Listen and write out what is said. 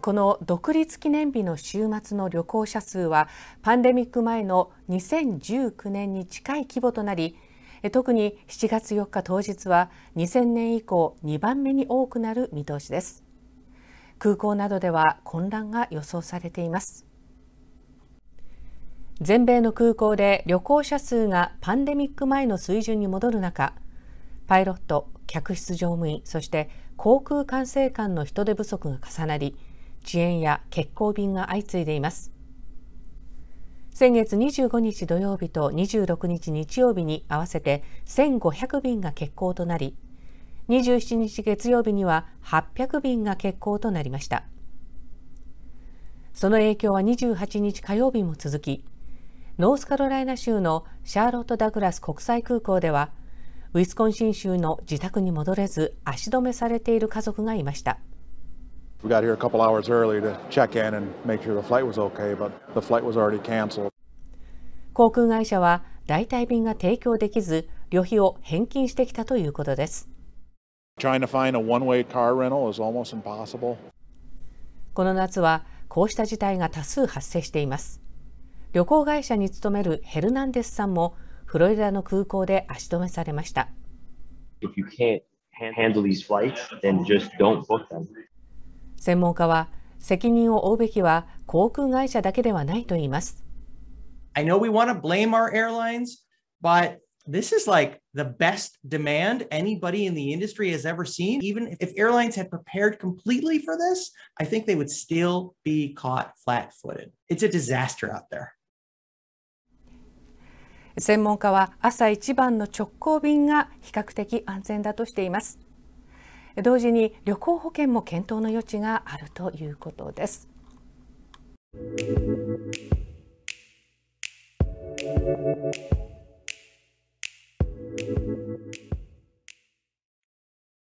この独立記念日の週末の旅行者数はパンデミック前の2019年に近い規模となり特に7月4日当日は2000年以降2番目に多くなる見通しです空港などでは混乱が予想されています全米の空港で旅行者数がパンデミック前の水準に戻る中パイロット客室乗務員そして航空管制官の人手不足が重なり遅延や欠航便が相次いでいます先月25日土曜日と26日日曜日に合わせて1500便が欠航となり27日月曜日には800便が欠航となりましたその影響は28日火曜日も続きノースカロライナ州のシャーロット・ダグラス国際空港ではウィスコンシン州の自宅に戻れず足止めされている家族がいました。We got here a couple hours early to check in and make sure the flight was okay, but the flight was already canceled. 航空会社は代替便が提供できず、旅費を返金してきたということです。この夏はこうした事態が多数発生しています。旅行会社に勤めるヘルナンデスさんもフロリダの空港で足止めされました。If you can't handle these flights, then just don't book them. 専門家は責任を負うべきは航空会社だけではないと言います。I know we want to blame our airlines, but this is like the best demand anybody in the industry has ever seen. Even if airlines had prepared completely for this, I think they would still be caught flat footed. It's a disaster out there. 専門家は朝一番の直行便が比較的安全だとしています。同時に旅行保険も検討の余地があるということです。